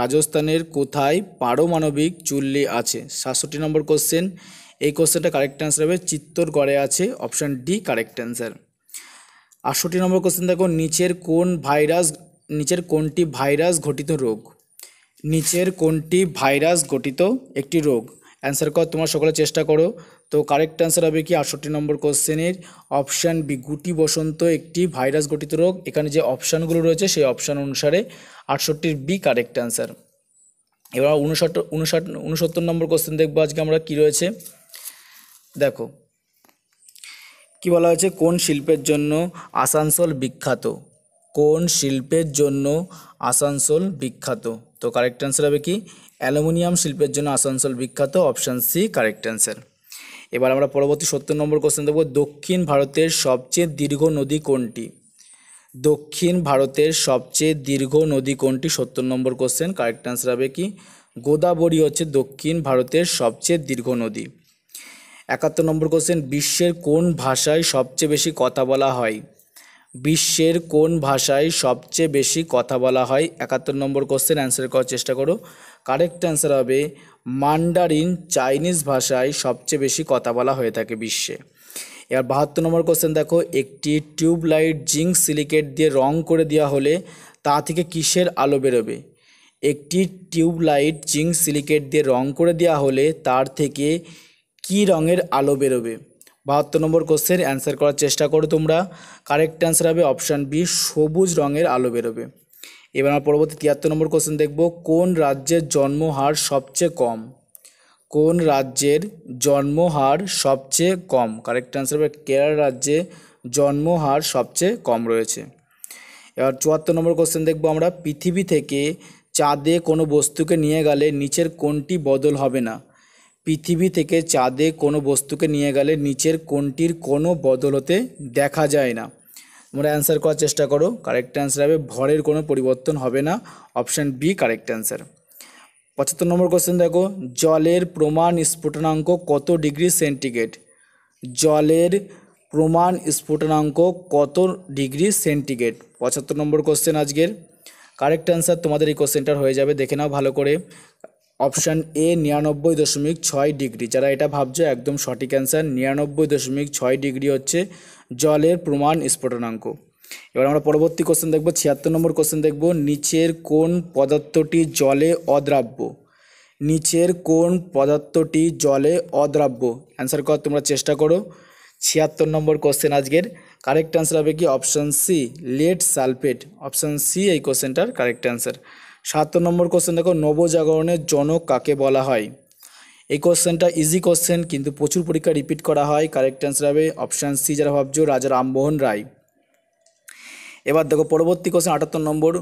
রাজস্থানের কোথায় পারমাণবিক চুল্লি আছে সাতষট্টি নম্বর কোশ্চেন এই কোশ্চেনটা কারেক্ট অ্যান্সার হবে চিত্তরগড়ে আছে অপশান ডি কারেক্ট অ্যান্সার আটষট্টি নম্বর কোশ্চেন দেখো নিচের কোন ভাইরাস নিচের কোনটি ভাইরাস ঘটিত রোগ নিচের কোনটি ভাইরাস ঘটিত একটি রোগ অ্যান্সার কর তোমার সকলে চেষ্টা করো তো কারেক্ট অ্যান্সার হবে কি আটষট্টি নম্বর কোশ্চেনের অপশান বি গুটি বসন্ত একটি ভাইরাস ঘটিত রোগ এখানে যে অপশানগুলো রয়েছে সেই অপশান অনুসারে আটষট্টির বি কারেক্ট অ্যান্সার এবার উনষাট উনষাট উনসত্তর নম্বর কোশ্চেন দেখবো আজকে আমরা কি রয়েছে দেখো কি বলা হয়েছে কোন শিল্পের জন্য আসানসোল বিখ্যাত কোন শিল্পের জন্য আসানসোল বিখ্যাত তো কারেক্ট অ্যান্সার হবে কি অ্যালুমিনিয়াম শিল্পের জন্য আসানসোল বিখ্যাত অপশান সি কারেক্ট অ্যান্সার এবার আমরা পরবর্তী সত্তর নম্বর কোশ্চেন দেবো দক্ষিণ ভারতের সবচেয়ে দীর্ঘ নদী কোনটি দক্ষিণ ভারতের সবচেয়ে দীর্ঘ নদী কোনটি সত্তর নম্বর কোশ্চেন কারেক্ট অ্যান্সার হবে কি গোদাবরী হচ্ছে দক্ষিণ ভারতের সবচেয়ে দীর্ঘ নদী একাত্তর নম্বর কোশ্চেন বিশ্বের কোন ভাষায় সবচেয়ে বেশি কথা বলা হয় বিশ্বের কোন ভাষায় সবচেয়ে বেশি কথা বলা হয় একাত্তর নম্বর কোশ্চেন অ্যান্সার করার চেষ্টা করো কারেক্ট অ্যান্সার হবে মান্ডারিন চাইনিজ ভাষায় সবচেয়ে বেশি কথা বলা হয়ে থাকে বিশ্বে এবার বাহাত্তর নম্বর কোশ্চেন দেখো একটি টিউবলাইট জিঙ্ক সিলিকেট দিয়ে রং করে দেওয়া হলে তা থেকে কিসের আলো বেরোবে একটি টিউবলাইট জিঙ্ক সিলিকেট দিয়ে রং করে দেওয়া হলে তার থেকে কি রঙের আলো বেরোবে বাহাত্তর নম্বর কোশ্চেন অ্যান্সার করার চেষ্টা করো তোমরা কারেক্ট অ্যান্সার হবে অপশান বি সবুজ রঙের আলো বেরোবে এবার আমার পরবর্তী তিয়াত্তর নম্বর কোশ্চেন দেখব কোন রাজ্যের জন্মহার সবচেয়ে কম কোন রাজ্যের জন্মহার সবচেয়ে কম কারেক্ট অ্যান্সার হবে কেরল রাজ্যে জন্মহার সবচেয়ে কম রয়েছে এবার চুয়াত্তর নম্বর কোশ্চেন দেখব আমরা পৃথিবী থেকে চাঁদে কোনো বস্তুকে নিয়ে গেলে নিচের কোনটি বদল হবে না পৃথিবী থেকে চাঁদে কোনো বস্তুকে নিয়ে গেলে নিচের কোনটির কোনো বদল হতে দেখা যায় না তোমরা অ্যান্সার করার চেষ্টা করো কারেক্ট অ্যান্সার হবে ভরের কোনো পরিবর্তন হবে না অপশান বি কারেক্ট অ্যান্সার পঁচাত্তর নম্বর কোশ্চেন দেখো জলের প্রমাণ স্ফুটনাঙ্ক কত ডিগ্রি সেন্টিগ্রেড জলের প্রমাণ স্ফুটনাঙ্ক কত ডিগ্রি সেন্টিগ্রেড পঁচাত্তর নম্বর কোশ্চেন আজকের কারেক্ট অ্যান্সার তোমাদের এই কোশ্চেনটার হয়ে যাবে দেখে নাও ভালো করে অপশান এ নিরানব্বই দশমিক ছয় ডিগ্রি যারা এটা ভাবছো একদম সঠিক অ্যান্সার নিরানব্বই দশমিক ছয় ডিগ্রি হচ্ছে জলের প্রমাণ স্ফোটনাঙ্ক এবার আমরা পরবর্তী কোশ্চেন দেখবো ছিয়াত্তর নম্বর কোশ্চেন দেখবো নিচের কোন পদার্থটি জলে অদ্রাব্য নিচের কোন পদার্থটি জলে অদ্রাব্য অ্যান্সার কর তোমরা চেষ্টা করো ছিয়াত্তর নম্বর কোশ্চেন আজকের কারেক্ট অ্যান্সার হবে কি option C lead sulphate option C এই কোশ্চেনটার কারেক্ট অ্যান্সার সাতান্ন নম্বর কোশ্চেন দেখো নবজাগরণের জনক কাকে বলা হয় এই কোশ্চেনটা ইজি কোশ্চেন কিন্তু প্রচুর পরীক্ষা রিপিট করা হয় কারেক্ট অ্যান্সার হবে অপশান সি যারা ভাবছো রাজা রামমোহন রায় এবার দেখো পরবর্তী কোশ্চেন আটাত্তর নম্বর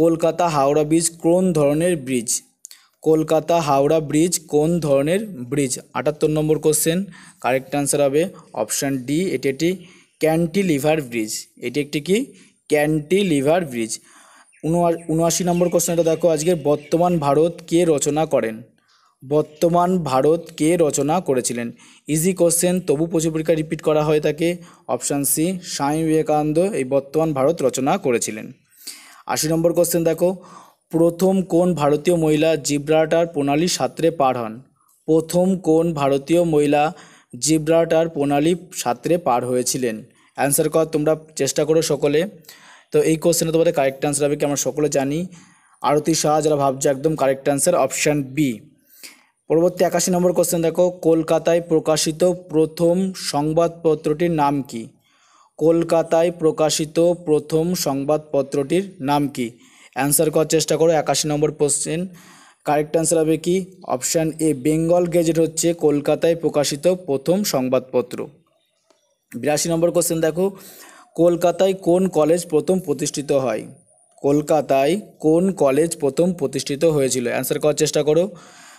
কলকাতা হাওড়া ব্রিজ কোন ধরনের ব্রিজ কলকাতা হাওড়া ব্রিজ কোন ধরনের ব্রিজ আটাত্তর নম্বর কোশ্চেন কারেক্ট অ্যান্সার হবে অপশান ডি এটি একটি ক্যান্টিলিভার ব্রিজ এটি একটি কি ক্যান্টিলিভার ব্রিজ উনআশি নম্বর কোশ্চেন এটা দেখো আজকে বর্তমান ভারত কে রচনা করেন বর্তমান ভারত কে রচনা করেছিলেন ইজি কোশ্চেন তবু প্রচুর পরীক্ষা রিপিট করা হয়ে থাকে অপশান সি স্বামী বিবেকানন্দ এই বর্তমান ভারত রচনা করেছিলেন আশি নম্বর কোশ্চেন দেখো প্রথম কোন ভারতীয় মহিলা জিব্রাটার প্রণালী সাঁতরে পার হন প্রথম কোন ভারতীয় মহিলা জিব্রাটার প্রণালী সাঁতরে পার হয়েছিলেন অ্যান্সার কর তোমরা চেষ্টা করো সকলে তো এই কোশ্চেনে তোমাদের কারেক্ট অ্যান্সার হবে কি আমরা সকলে জানি আরতি শাহ যারা ভাবছে একদম কারেক্ট অ্যান্সার অপশান বি পরবর্তী একাশি নম্বর কোশ্চেন দেখো কলকাতায় প্রকাশিত প্রথম সংবাদপত্রটির নাম কি কলকাতায় প্রকাশিত প্রথম সংবাদপত্রটির নাম কি অ্যান্সার করার চেষ্টা করো একাশি নম্বর কোশ্চেন কারেক্ট অ্যান্সার হবে কি অপশান এ বেঙ্গল গেজেট হচ্ছে কলকাতায় প্রকাশিত প্রথম সংবাদপত্র বিরাশি নম্বর কোশ্চেন দেখো কলকাতায় কোন কলেজ প্রথম প্রতিষ্ঠিত হয় কলকাতায় কোন কলেজ প্রথম প্রতিষ্ঠিত হয়েছিল অ্যান্সার করার চেষ্টা করো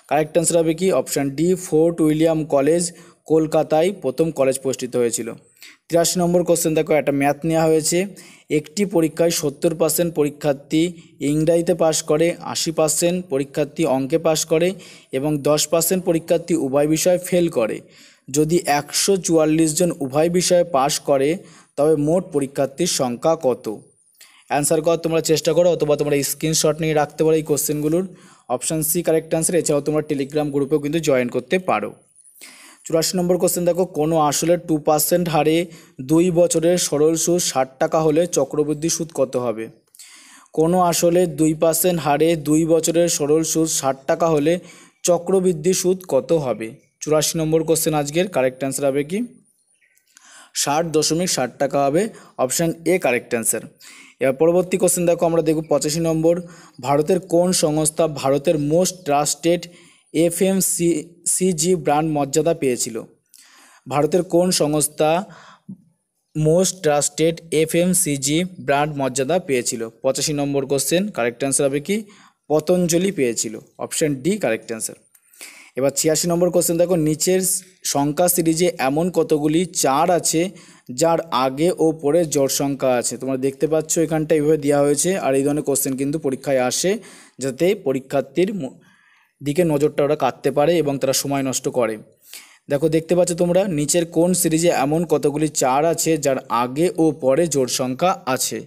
কারেক্ট অ্যান্সার হবে কি option D Fort William College কলকাতায় প্রথম কলেজ প্রতিষ্ঠিত হয়েছিল তিরাশি নম্বর কোশ্চেন দেখো একটা ম্যাথ নেওয়া হয়েছে একটি পরীক্ষায় সত্তর পার্সেন্ট পরীক্ষার্থী ইংরাজিতে পাশ করে আশি পার্সেন্ট পরীক্ষার্থী অঙ্কে পাশ করে এবং দশ পার্সেন্ট পরীক্ষার্থী উভয় বিষয়ে ফেল করে যদি একশো চুয়াল্লিশ জন উভয় বিষয়ে পাশ করে তবে মোট পরীক্ষার্থীর সংখ্যা কত অ্যান্সার কর তোমরা চেষ্টা করো অথবা তোমরা স্ক্রিনশট নিয়ে রাখতে পারো এই কোশ্চেনগুলোর অপশান সি কারেক্ট অ্যান্সার এছাড়াও তোমরা টেলিগ্রাম গ্রুপেও কিন্তু জয়েন করতে পারো চুরাশি নম্বর কোশ্চেন দেখো কোনো আসলে টু পার্সেন্ট হারে দুই বছরের সরল সুদ ষাট টাকা হলে চক্রবৃদ্ধি সুদ কত হবে কোনো আসলে দুই পার্সেন্ট হারে দুই বছরের সরল সুদ ষাট টাকা হলে চক্রবৃদ্ধি সুদ কত হবে চুরাশি নম্বর কোশ্চেন আজকের কারেক্ট অ্যান্সার হবে কি ষাট দশমিক ষাট টাকা হবে অপশান এ কারেক্ট অ্যান্সার এবার পরবর্তী কোশ্চেন দেখো আমরা দেখব পঁচাশি নম্বর ভারতের কোন সংস্থা ভারতের most trusted F M C CG brand মর্যাদা পেয়েছিল ভারতের কোন সংস্থা most trusted F M CG brand মর্যাদা পেয়েছিল পঁচাশি নম্বর কোশ্চেন কারেক্ট অ্যান্সার হবে কি পতঞ্জলি পেয়েছিল অপশান ডি কারেক্ট অ্যান্সার এবার ছিয়াশি নম্বর কোশ্চেন দেখো নিচের সংখ্যা সিরিজে এমন কতগুলি চার আছে যার আগে ও পরে জোর সংখ্যা আছে তোমরা দেখতে পাচ্ছ এখানটা এইভাবে দেওয়া হয়েছে আর এই ধরনের কোশ্চেন কিন্তু পরীক্ষায় আসে যাতে পরীক্ষার্থীর দিকে নজরটা ওরা কাটতে পারে এবং তারা সময় নষ্ট করে দেখো দেখতে পাচ্ছ তোমরা নিচের কোন সিরিজে এমন কতগুলি চার আছে যার আগে ও পরে জোর সংখ্যা আছে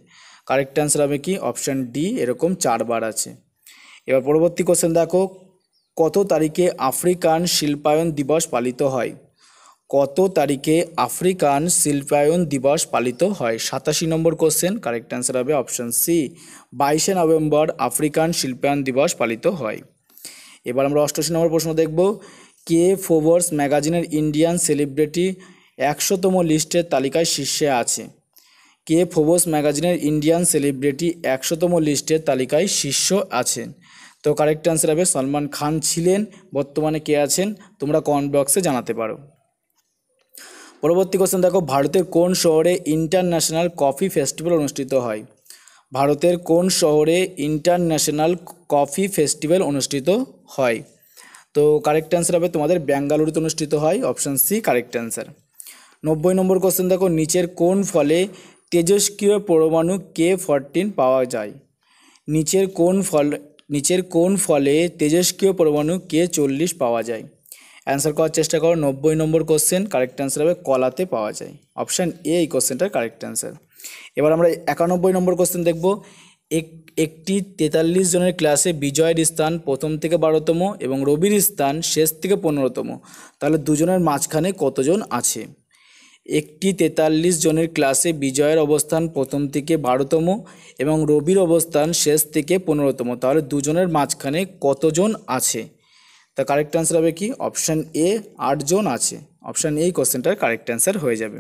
কারেক্ট অ্যান্সার হবে কি অপশান ডি এরকম চারবার আছে এবার পরবর্তী কোশ্চেন দেখো কত তারিখে আফ্রিকান শিল্পায়ন দিবস পালিত হয় কত তারিখে আফ্রিকান শিল্পায়ন দিবস পালিত হয় সাতাশি নম্বর কোশ্চেন কারেক্ট অ্যান্সার হবে অপশান সি বাইশে নভেম্বর আফ্রিকান শিল্পায়ন দিবস পালিত হয় এবার আমরা অষ্টাশি নম্বর প্রশ্ন দেখব কে ফোবর্স ম্যাগাজিনের ইন্ডিয়ান সেলিব্রিটি একশোতম লিস্টের তালিকায় শীর্ষে আছে কে ফোবস ম্যাগাজিনের ইন্ডিয়ান সেলিব্রিটি একশোতম লিস্টের তালিকায় শীর্ষ আছেন তো কারেক্ট অ্যান্সার হবে সলমান খান ছিলেন বর্তমানে কে আছেন তোমরা কমেন্ট বক্সে জানাতে পারো পরবর্তী কোশ্চেন দেখো ভারতের কোন শহরে ইন্টারন্যাশনাল কফি ফেস্টিভ্যাল অনুষ্ঠিত হয় ভারতের কোন শহরে ইন্টারন্যাশনাল কফি ফেস্টিভ্যাল অনুষ্ঠিত হয় তো কারেক্ট অ্যান্সার হবে তোমাদের ব্যাঙ্গালুরুতে অনুষ্ঠিত হয় অপশান সি কারেক্ট অ্যান্সার নব্বই নম্বর কোশ্চেন দেখো নিচের কোন ফলে তেজস্ক্রিয় পরমাণু কে ফরটিন পাওয়া যায় নিচের কোন ফল নিচের কোন ফলে তেজস্ক্রিয় পরমাণু কে চল্লিশ পাওয়া যায় অ্যান্সার করার চেষ্টা করো নব্বই নম্বর কোশ্চেন কারেক্ট অ্যান্সার হবে কলাতে পাওয়া যায় অপশান এ এই কোশ্চেনটার কারেক্ট অ্যান্সার এবার আমরা একানব্বই নম্বর কোশ্চেন দেখব এক একটি তেতাল্লিশ জনের ক্লাসে বিজয়ের স্থান প্রথম থেকে বারোতম এবং রবির স্থান শেষ থেকে পনেরোতম তাহলে দুজনের মাঝখানে কতজন আছে একটি তেতাল্লিশ জনের ক্লাসে বিজয়ের অবস্থান প্রথম থেকে বারোতম এবং রবির অবস্থান শেষ থেকে পনেরোতম তাহলে দুজনের মাঝখানে কতজন আছে তা কারেক্ট অ্যান্সার হবে কি অপশান এ আটজন আছে অপশান এই কোশ্চেনটার কারেক্ট অ্যান্সার হয়ে যাবে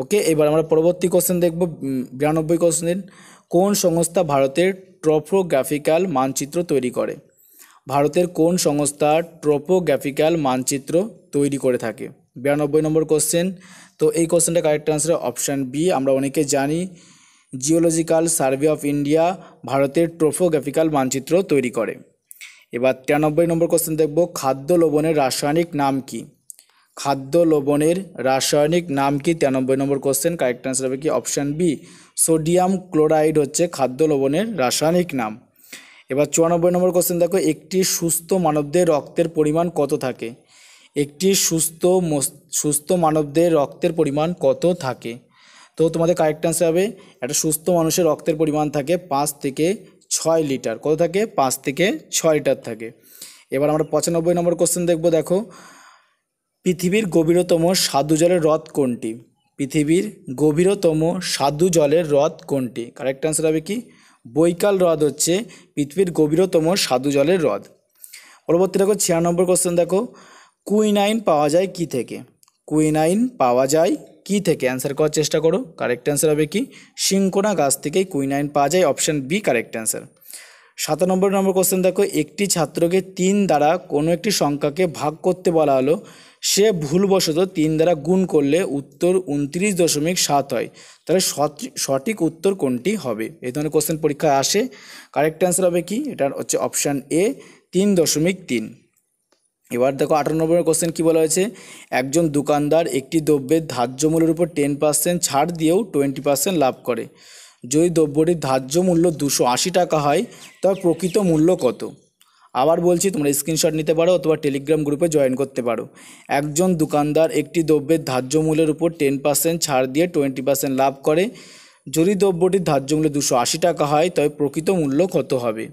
ওকে এবার আমরা পরবর্তী কোশ্চেন দেখব বিরানব্বই কোশ্চেন কোন সংস্থা ভারতের ট্রোফোগ্রাফিক্যাল মানচিত্র তৈরি করে ভারতের কোন সংস্থা ট্রোপোগ্রাফিক্যাল মানচিত্র তৈরি করে থাকে বিরানব্বই নম্বর কোশ্চেন তো এই কোশ্চেনটা কারেক্ট আনসার অপশান বি আমরা অনেকে জানি জিওলজিক্যাল সার্ভে অফ ইন্ডিয়া ভারতের ট্রোফোগ্রাফিক্যাল মানচিত্র তৈরি করে এবার তিরানব্বই নম্বর কোশ্চেন দেখব খাদ্য লবণের রাসায়নিক নাম কি খাদ্য লবণের রাসায়নিক নাম কি তিরানব্বই নম্বর কোশ্চেন কারেক্ট আনসার হবে কি অপশান বি সোডিয়াম ক্লোরাইড হচ্ছে খাদ্য লবণের রাসায়নিক নাম এবার চুরানব্বই নম্বর কোশ্চেন দেখো একটি সুস্থ মানবদের রক্তের পরিমাণ কত থাকে একটি সুস্থ সুস্থ মানবদের রক্তের পরিমাণ কত থাকে তো তোমাদের কারেক্ট আনসার হবে একটা সুস্থ মানুষের রক্তের পরিমাণ থাকে পাঁচ থেকে ছয় লিটার কত থাকে পাঁচ থেকে ছয় লিটার থাকে এবার আমরা পঁচানব্বই নম্বর কোশ্চেন দেখবো দেখো পৃথিবীর গভীরতম সাধু জলের হ্রদ কোনটি পৃথিবীর গভীরতম সাধু জলের হ্রদ কোনটি কারেক্ট আনসার হবে কি বৈকাল হ্রদ হচ্ছে পৃথিবীর গভীরতম সাধু জলের হ্রদ পরবর্তী দেখো ছিয়ানব্বই কোশ্চেন দেখো কুইনাইন পাওয়া যায় কি থেকে কুইনাইন পাওয়া যায় কি থেকে অ্যান্সার করার চেষ্টা করো কারেক্ট অ্যান্সার হবে কি শিঙ্কোনা গাছ থেকেই কুইনাইন পাওয়া যায় অপশান বি কারেক্ট অ্যান্সার সাত নম্বর নম্বর কোশ্চেন দেখো একটি ছাত্রকে তিন দ্বারা কোনো একটি সংখ্যাকে ভাগ করতে বলা হলো সে ভুলবশত তিন দ্বারা গুণ করলে উত্তর উনত্রিশ দশমিক সাত হয় তাহলে সঠিক উত্তর কোনটি হবে এই ধরনের কোশ্চেন পরীক্ষায় আসে কারেক্ট অ্যান্সার হবে কি এটার হচ্ছে অপশান এ তিন দশমিক তিন এবার দেখো আঠারো নম্বরের কোশ্চেন কী বলা হয়েছে একজন দোকানদার একটি দ্রব্যের ধার্য মূল্যের উপর টেন পার্সেন্ট ছাড় দিয়েও টোয়েন্টি পার্সেন্ট লাভ করে যদি দ্রব্যটির ধার্য মূল্য দুশো আশি টাকা হয় তবে প্রকৃত মূল্য কত আবার বলছি তোমরা স্ক্রিনশট নিতে পারো অথবা টেলিগ্রাম গ্রুপে জয়েন করতে পারো একজন দোকানদার একটি দ্রব্যের ধার্য মূল্যের উপর টেন পার্সেন্ট ছাড় দিয়ে টোয়েন্টি পার্সেন্ট লাভ করে যদি দ্রব্যটির ধার্য মূল্য দুশো আশি টাকা হয় তবে প্রকৃত মূল্য কত হবে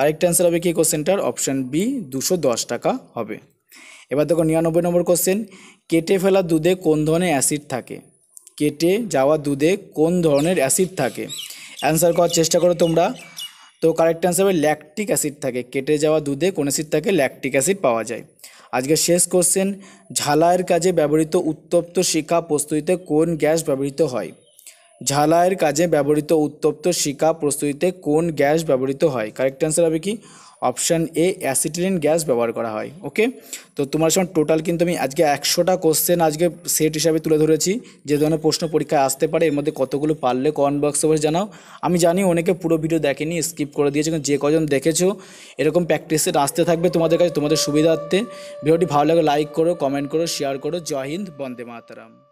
কারেক্ট অ্যান্সার হবে কি কোশ্চেনটার অপশান বি দুশো দশ টাকা হবে এবার দেখো নিরানব্বই নম্বর কোশ্চেন কেটে ফেলা দুধে কোন ধরনের অ্যাসিড থাকে কেটে যাওয়া দুধে কোন ধরনের অ্যাসিড থাকে অ্যান্সার করার চেষ্টা করো তোমরা তো কারেক্ট অ্যান্সার হবে ল্যাকটিক অ্যাসিড থাকে কেটে যাওয়া দুধে কোন অ্যাসিড থাকে ল্যাকটিক অ্যাসিড পাওয়া যায় আজকে শেষ কোশ্চেন ঝালাইয়ের কাজে ব্যবহৃত উত্তপ্ত শিখা প্রস্তুতিতে কোন গ্যাস ব্যবহৃত হয় ঝালাইয়ের কাজে ব্যবহৃত উত্তপ্ত শিকা প্রস্তুতিতে কোন গ্যাস ব্যবহৃত হয় কারেক্ট অ্যান্সার হবে কি অপশান এ অ্যাসিটিলিন গ্যাস ব্যবহার করা হয় ওকে তো তোমার সঙ্গে টোটাল কিন্তু আমি আজকে একশোটা কোশ্চেন আজকে সেট হিসাবে তুলে ধরেছি যে ধরনের প্রশ্ন পরীক্ষায় আসতে পারে এর মধ্যে কতগুলো পারলে কমেন্ট বক্সে বসে জানাও আমি জানি অনেকে পুরো ভিডিও দেখেনি স্কিপ করে দিয়েছে যে কজন দেখেছো এরকম প্র্যাকটিসে আসতে থাকবে তোমাদের কাছে তোমাদের সুবিধার্থে ভিডিওটি ভালো লাগে লাইক করো কমেন্ট করো শেয়ার করো জয় হিন্দ বন্দে মাতারাম